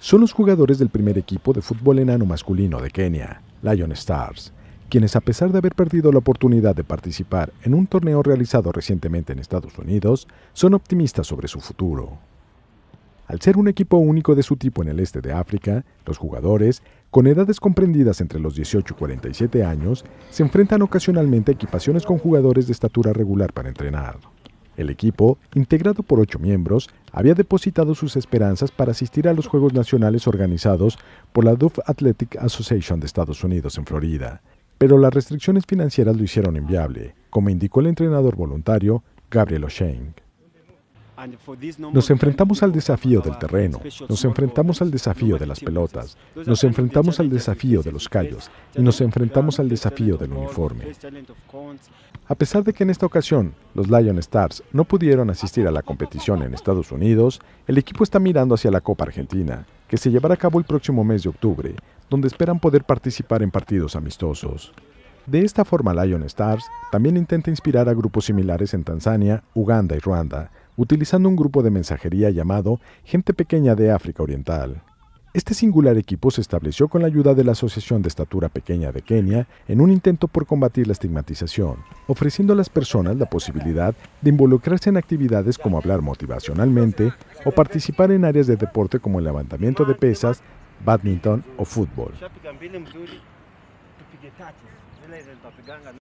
son los jugadores del primer equipo de fútbol enano masculino de Kenia, Lion Stars, quienes a pesar de haber perdido la oportunidad de participar en un torneo realizado recientemente en Estados Unidos, son optimistas sobre su futuro. Al ser un equipo único de su tipo en el este de África, los jugadores, con edades comprendidas entre los 18 y 47 años, se enfrentan ocasionalmente a equipaciones con jugadores de estatura regular para entrenar. El equipo, integrado por ocho miembros, había depositado sus esperanzas para asistir a los Juegos Nacionales organizados por la Duff Athletic Association de Estados Unidos en Florida, pero las restricciones financieras lo hicieron inviable, como indicó el entrenador voluntario Gabriel O'Shane. Nos enfrentamos al desafío del terreno, nos enfrentamos al desafío de las pelotas, nos enfrentamos al desafío de los callos y nos enfrentamos al desafío del uniforme. A pesar de que en esta ocasión los Lion Stars no pudieron asistir a la competición en Estados Unidos, el equipo está mirando hacia la Copa Argentina, que se llevará a cabo el próximo mes de octubre, donde esperan poder participar en partidos amistosos. De esta forma Lion Stars también intenta inspirar a grupos similares en Tanzania, Uganda y Ruanda, utilizando un grupo de mensajería llamado Gente Pequeña de África Oriental. Este singular equipo se estableció con la ayuda de la Asociación de Estatura Pequeña de Kenia en un intento por combatir la estigmatización, ofreciendo a las personas la posibilidad de involucrarse en actividades como hablar motivacionalmente o participar en áreas de deporte como el levantamiento de pesas, badminton o fútbol.